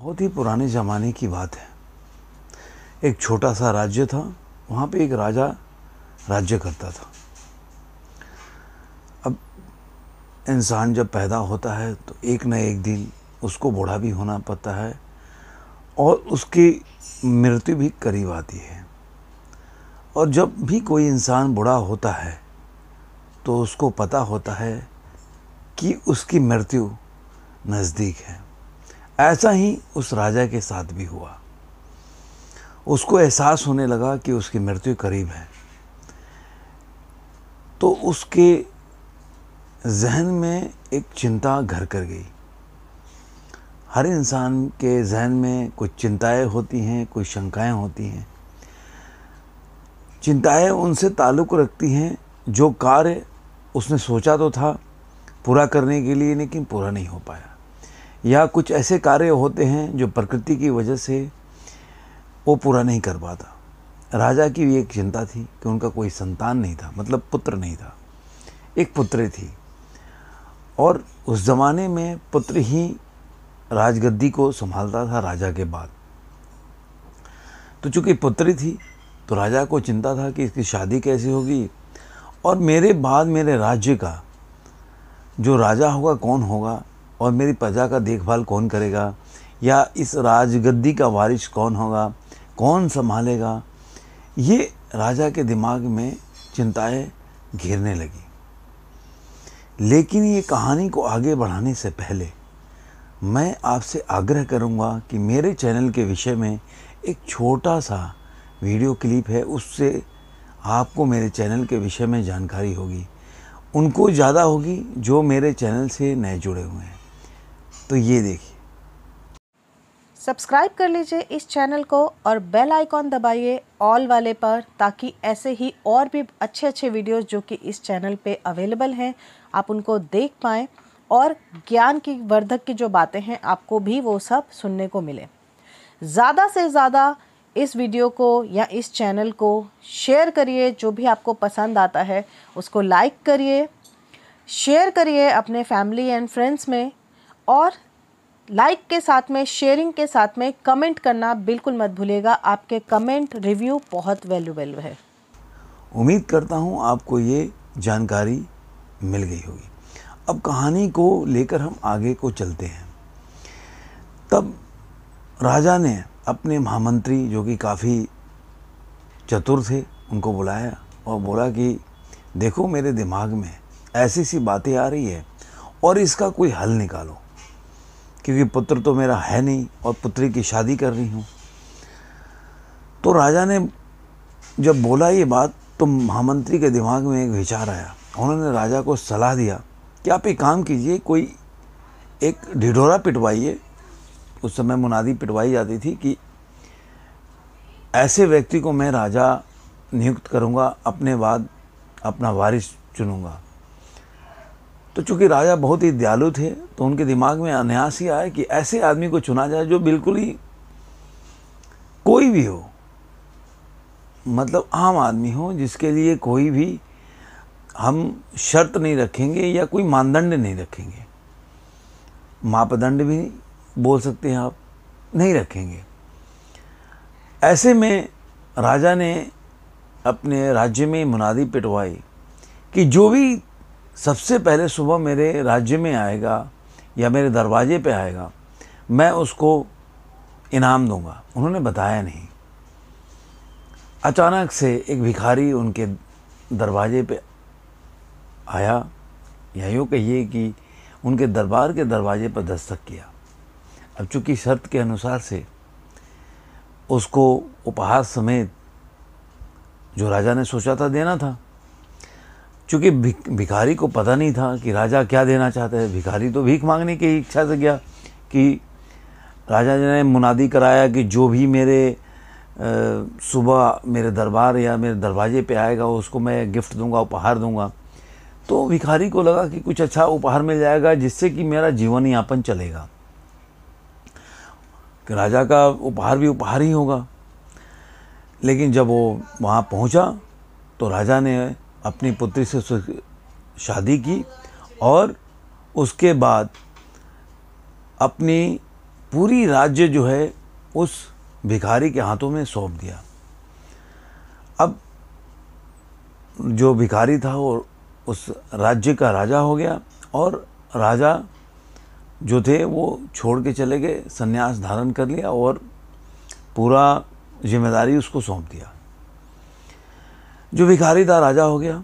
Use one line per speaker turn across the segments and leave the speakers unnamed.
बहुत ही पुराने ज़माने की बात है एक छोटा सा राज्य था वहाँ पे एक राजा राज्य करता था अब इंसान जब पैदा होता है तो एक न एक दिन उसको बूढ़ा भी होना पड़ता है और उसकी मृत्यु भी करीब आती है और जब भी कोई इंसान बूढ़ा होता है तो उसको पता होता है कि उसकी मृत्यु नज़दीक है ऐसा ही उस राजा के साथ भी हुआ उसको एहसास होने लगा कि उसकी मृत्यु करीब है तो उसके जहन में एक चिंता घर कर गई हर इंसान के जहन में कुछ चिंताएं होती हैं कुछ शंकाएं होती हैं चिंताएं उनसे ताल्लुक़ रखती हैं जो कार्य उसने सोचा तो था पूरा करने के लिए लेकिन पूरा नहीं हो पाया या कुछ ऐसे कार्य होते हैं जो प्रकृति की वजह से वो पूरा नहीं कर पाता राजा की भी एक चिंता थी कि उनका कोई संतान नहीं था मतलब पुत्र नहीं था एक पुत्र थी और उस ज़माने में पुत्र ही राजगद्दी को संभालता था राजा के बाद तो चूँकि पुत्री थी तो राजा को चिंता था कि इसकी शादी कैसे होगी और मेरे बाद मेरे राज्य का जो राजा होगा कौन होगा और मेरी प्रजा का देखभाल कौन करेगा या इस राजगद्दी का वारिश कौन होगा कौन संभालेगा ये राजा के दिमाग में चिंताएं घेरने लगी लेकिन ये कहानी को आगे बढ़ाने से पहले मैं आपसे आग्रह करूंगा कि मेरे चैनल के विषय में एक छोटा सा वीडियो क्लिप है उससे आपको मेरे चैनल के विषय में जानकारी होगी उनको ज़्यादा होगी जो मेरे चैनल से नए जुड़े हुए हैं तो ये देखिए सब्सक्राइब कर लीजिए इस चैनल को और बेल आइकॉन दबाइए ऑल वाले पर ताकि ऐसे ही और भी अच्छे अच्छे वीडियोस जो कि इस चैनल पे अवेलेबल हैं आप उनको देख पाएँ और ज्ञान की वर्धक की जो बातें हैं आपको भी वो सब सुनने को मिले ज़्यादा से ज़्यादा इस वीडियो को या इस चैनल को शेयर करिए जो भी आपको पसंद आता है उसको लाइक करिए शेयर करिए अपने फैमिली एंड फ्रेंड्स में और लाइक के साथ में शेयरिंग के साथ में कमेंट करना बिल्कुल मत भूलेगा आपके कमेंट रिव्यू बहुत वैल्यूबल है उम्मीद करता हूँ आपको ये जानकारी मिल गई होगी अब कहानी को लेकर हम आगे को चलते हैं तब राजा ने अपने महामंत्री जो कि काफ़ी चतुर थे उनको बुलाया और बोला कि देखो मेरे दिमाग में ऐसी सी बातें आ रही है और इसका कोई हल निकालो क्योंकि पुत्र तो मेरा है नहीं और पुत्री की शादी कर रही हूँ तो राजा ने जब बोला ये बात तो महामंत्री के दिमाग में एक विचार आया उन्होंने राजा को सलाह दिया कि आप एक काम कीजिए कोई एक ढिढोरा पिटवाइए उस समय मुनादी पिटवाई जाती थी कि ऐसे व्यक्ति को मैं राजा नियुक्त करूँगा अपने बाद अपना वारिस चुनूँगा तो चूंकि राजा बहुत ही दयालु थे तो उनके दिमाग में अन्यास ही आया कि ऐसे आदमी को चुना जाए जो बिल्कुल ही कोई भी हो मतलब आम आदमी हो जिसके लिए कोई भी हम शर्त नहीं रखेंगे या कोई मानदंड नहीं रखेंगे मापदंड भी बोल सकते हैं आप नहीं रखेंगे ऐसे में राजा ने अपने राज्य में मुनादी पिटवाई कि जो भी सबसे पहले सुबह मेरे राज्य में आएगा या मेरे दरवाजे पे आएगा मैं उसको इनाम दूंगा उन्होंने बताया नहीं अचानक से एक भिखारी उनके दरवाजे पे आया या यूँ कहिए कि उनके दरबार के दरवाजे पर दस्तक किया अब चूँकि शर्त के अनुसार से उसको उपहार समेत जो राजा ने सोचा था देना था चूँकि भिखारी को पता नहीं था कि राजा क्या देना चाहता है भिखारी तो भीख मांगने की इच्छा से गया कि राजा जी ने मुनादी कराया कि जो भी मेरे सुबह मेरे दरबार या मेरे दरवाजे पे आएगा उसको मैं गिफ्ट दूंगा उपहार दूंगा तो भिखारी को लगा कि कुछ अच्छा उपहार मिल जाएगा जिससे कि मेरा जीवन यापन चलेगा कि राजा का उपहार भी उपहार ही होगा लेकिन जब वो वहाँ पहुँचा तो राजा ने अपनी पुत्री से शादी की और उसके बाद अपनी पूरी राज्य जो है उस भिखारी के हाथों में सौंप दिया अब जो भिखारी था वो उस राज्य का राजा हो गया और राजा जो थे वो छोड़ के चले गए संन्यास धारण कर लिया और पूरा जिम्मेदारी उसको सौंप दिया जो भिखारी था राजा हो गया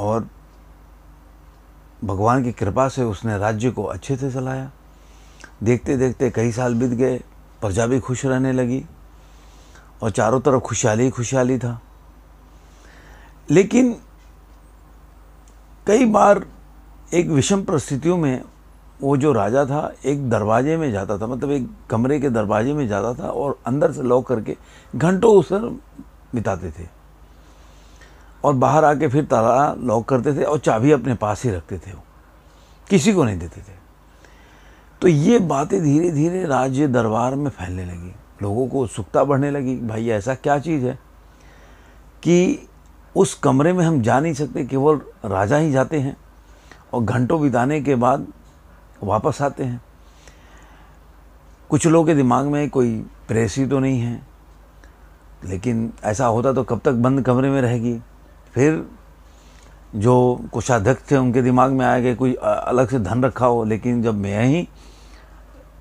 और भगवान की कृपा से उसने राज्य को अच्छे से चलाया देखते देखते कई साल बीत गए प्रजा भी खुश रहने लगी और चारों तरफ खुशहाली खुशहाली था लेकिन कई बार एक विषम परिस्थितियों में वो जो राजा था एक दरवाजे में जाता था मतलब एक कमरे के दरवाजे में जाता था और अंदर से लॉक करके घंटों उस बिताते थे और बाहर आके फिर ताला लॉक करते थे और चाबी अपने पास ही रखते थे वो किसी को नहीं देते थे तो ये बातें धीरे धीरे राज्य दरबार में फैलने लगी लोगों को उत्सुकता बढ़ने लगी भाई ऐसा क्या चीज़ है कि उस कमरे में हम जा नहीं सकते केवल राजा ही जाते हैं और घंटों बिताने के बाद वापस आते हैं कुछ लोगों के दिमाग में कोई प्रेसी तो नहीं है लेकिन ऐसा होता तो कब तक बंद कमरे में रहेगी फिर जो कोषाध्यक्ष थे उनके दिमाग में आया कि कोई अलग से धन रखा हो लेकिन जब मैं ही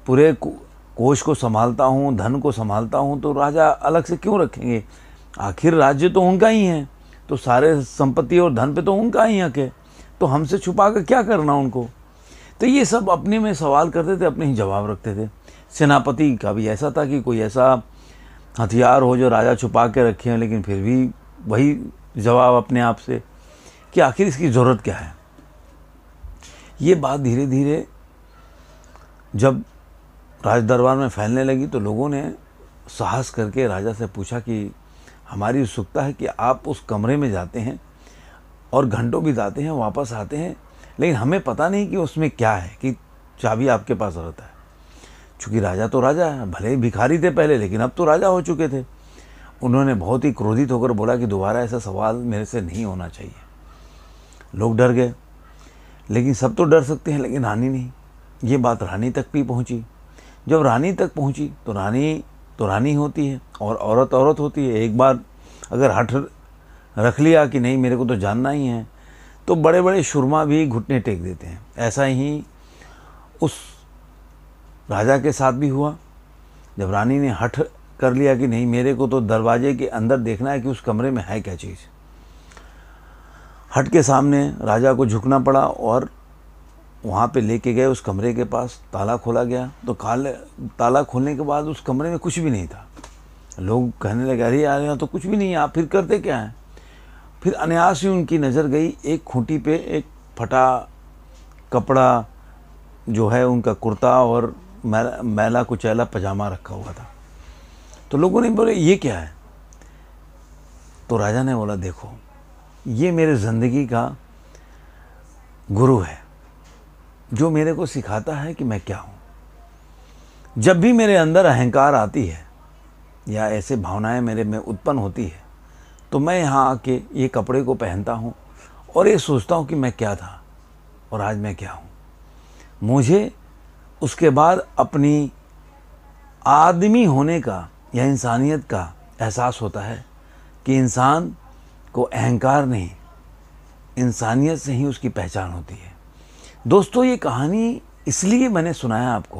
पूरे कोष को संभालता हूँ धन को संभालता हूँ तो राजा अलग से क्यों रखेंगे आखिर राज्य तो उनका ही है तो सारे संपत्ति और धन पे तो उनका ही हक है तो हमसे छुपा कर क्या करना उनको तो ये सब अपने में सवाल करते थे अपने ही जवाब रखते थे सेनापति का भी ऐसा था कि कोई ऐसा हथियार हो जो राजा छुपा के रखे हैं लेकिन फिर भी वही जवाब अपने आप से कि आखिर इसकी ज़रूरत क्या है ये बात धीरे धीरे जब राज दरबार में फैलने लगी तो लोगों ने साहस करके राजा से पूछा कि हमारी उत्सुकता है कि आप उस कमरे में जाते हैं और घंटों भी जाते हैं वापस आते हैं लेकिन हमें पता नहीं कि उसमें क्या है कि चाबी आपके पास रहता है चूँकि राजा तो राजा है भले ही भिखारी थे पहले लेकिन अब तो राजा हो चुके थे उन्होंने बहुत ही क्रोधित होकर बोला कि दोबारा ऐसा सवाल मेरे से नहीं होना चाहिए लोग डर गए लेकिन सब तो डर सकते हैं लेकिन रानी नहीं ये बात रानी तक भी पहुंची जब रानी तक पहुंची तो रानी तो रानी होती है और औरत औरत होती है एक बार अगर हट रख लिया कि नहीं मेरे को तो जानना ही है तो बड़े बड़े शुरमा भी घुटने टेक देते हैं ऐसा ही उस राजा के साथ भी हुआ जब रानी ने हठ कर लिया कि नहीं मेरे को तो दरवाजे के अंदर देखना है कि उस कमरे में है क्या चीज़ हट के सामने राजा को झुकना पड़ा और वहाँ पे लेके गए उस कमरे के पास ताला खोला गया तो काल ताला खोलने के बाद उस कमरे में कुछ भी नहीं था लोग कहने लगे अरे आ यहाँ तो कुछ भी नहीं आप फिर करते क्या हैं फिर अनायास ही उनकी नज़र गई एक खूंटी पे एक फटा कपड़ा जो है उनका कुर्ता और मैला कुचैला पजामा रखा हुआ था तो लोगों ने बोले ये क्या है तो राजा ने बोला देखो ये मेरे ज़िंदगी का गुरु है जो मेरे को सिखाता है कि मैं क्या हूँ जब भी मेरे अंदर अहंकार आती है या ऐसे भावनाएं मेरे में उत्पन्न होती है तो मैं यहाँ आके ये कपड़े को पहनता हूँ और ये सोचता हूँ कि मैं क्या था और आज मैं क्या हूँ मुझे उसके बाद अपनी आदमी होने का या इंसानियत का एहसास होता है कि इंसान को अहंकार नहीं इंसानियत से ही उसकी पहचान होती है दोस्तों ये कहानी इसलिए मैंने सुनाया आपको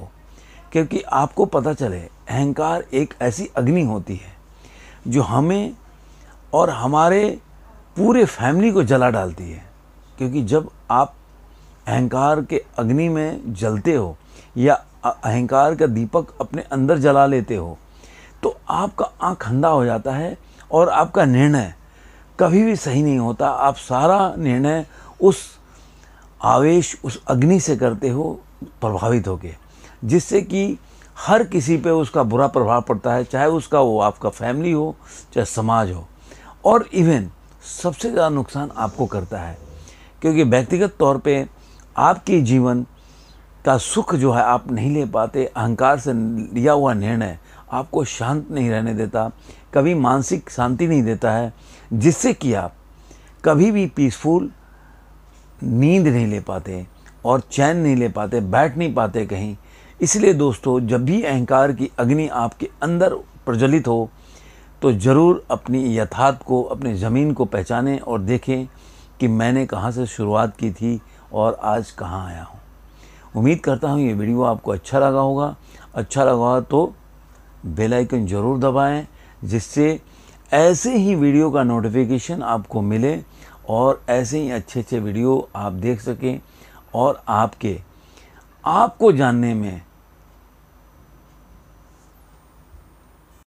क्योंकि आपको पता चले अहंकार एक ऐसी अग्नि होती है जो हमें और हमारे पूरे फैमिली को जला डालती है क्योंकि जब आप अहंकार के अग्नि में जलते हो या अहंकार का दीपक अपने अंदर जला लेते हो तो आपका आँख अंधा हो जाता है और आपका निर्णय कभी भी सही नहीं होता आप सारा निर्णय उस आवेश उस अग्नि से करते हो प्रभावित होके जिससे कि हर किसी पे उसका बुरा प्रभाव पड़ता है चाहे उसका वो आपका फैमिली हो चाहे समाज हो और इवन सबसे ज़्यादा नुकसान आपको करता है क्योंकि व्यक्तिगत तौर पे आपके जीवन का सुख जो है आप नहीं ले पाते अहंकार से लिया हुआ निर्णय आपको शांत नहीं रहने देता कभी मानसिक शांति नहीं देता है जिससे कि आप कभी भी पीसफुल नींद नहीं ले पाते और चैन नहीं ले पाते बैठ नहीं पाते कहीं इसलिए दोस्तों जब भी अहंकार की अग्नि आपके अंदर प्रज्वलित हो तो ज़रूर अपनी यथार्थ को अपने ज़मीन को पहचानें और देखें कि मैंने कहाँ से शुरुआत की थी और आज कहाँ आया हूँ उम्मीद करता हूँ ये वीडियो आपको अच्छा लगा होगा अच्छा लगा तो बेल आइकन ज़रूर दबाएं जिससे ऐसे ही वीडियो का नोटिफिकेशन आपको मिले और ऐसे ही अच्छे अच्छे वीडियो आप देख सकें और आपके आपको जानने में